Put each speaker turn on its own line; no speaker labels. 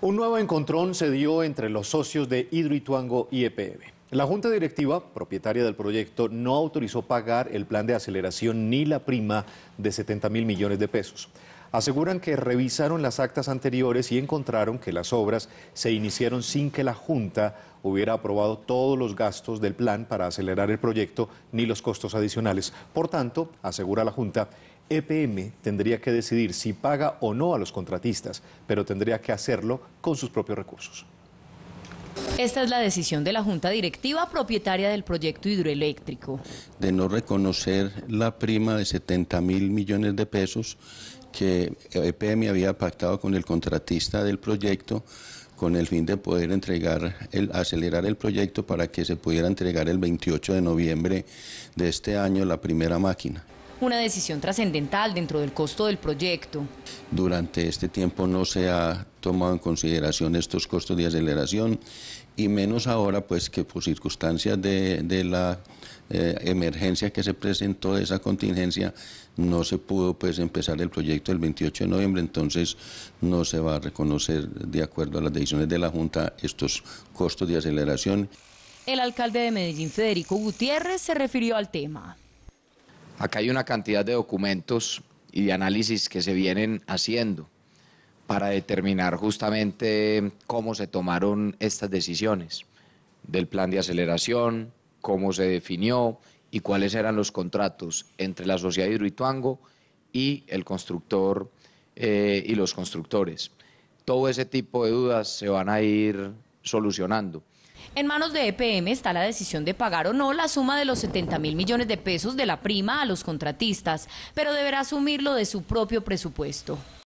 Un nuevo encontrón se dio entre los socios de Hidroituango y EPM. La junta directiva, propietaria del proyecto, no autorizó pagar el plan de aceleración ni la prima de 70 mil millones de pesos. Aseguran que revisaron las actas anteriores y encontraron que las obras se iniciaron sin que la junta hubiera aprobado todos los gastos del plan para acelerar el proyecto ni los costos adicionales. Por tanto, asegura la junta, EPM tendría que decidir si paga o no a los contratistas, pero tendría que hacerlo con sus propios recursos.
Esta es la decisión de la Junta Directiva propietaria del proyecto hidroeléctrico.
De no reconocer la prima de 70 mil millones de pesos que EPM había pactado con el contratista del proyecto con el fin de poder entregar, el, acelerar el proyecto para que se pudiera entregar el 28 de noviembre de este año la primera máquina
una decisión trascendental dentro del costo del proyecto.
Durante este tiempo no se ha tomado en consideración estos costos de aceleración y menos ahora pues que por circunstancias de, la eh, emergencia que se presentó de esa contingencia no se pudo pues empezar el proyecto el 28 de noviembre entonces no se va a reconocer de acuerdo a las decisiones de la Junta estos costos de aceleración.
El alcalde de Medellín, Federico Gutiérrez, se refirió al tema.
Acá hay una cantidad de
documentos y de análisis que se vienen haciendo para determinar justamente cómo se tomaron estas decisiones del plan de aceleración, cómo se definió y cuáles eran los contratos entre la sociedad de Hidroituango y el constructor eh, y los constructores. Todo ese tipo de dudas se van a ir solucionando.
En manos de EPM está la decisión de pagar o no la suma de los 70 mil millones de pesos de la prima a los contratistas, pero deberá asumirlo de su propio presupuesto.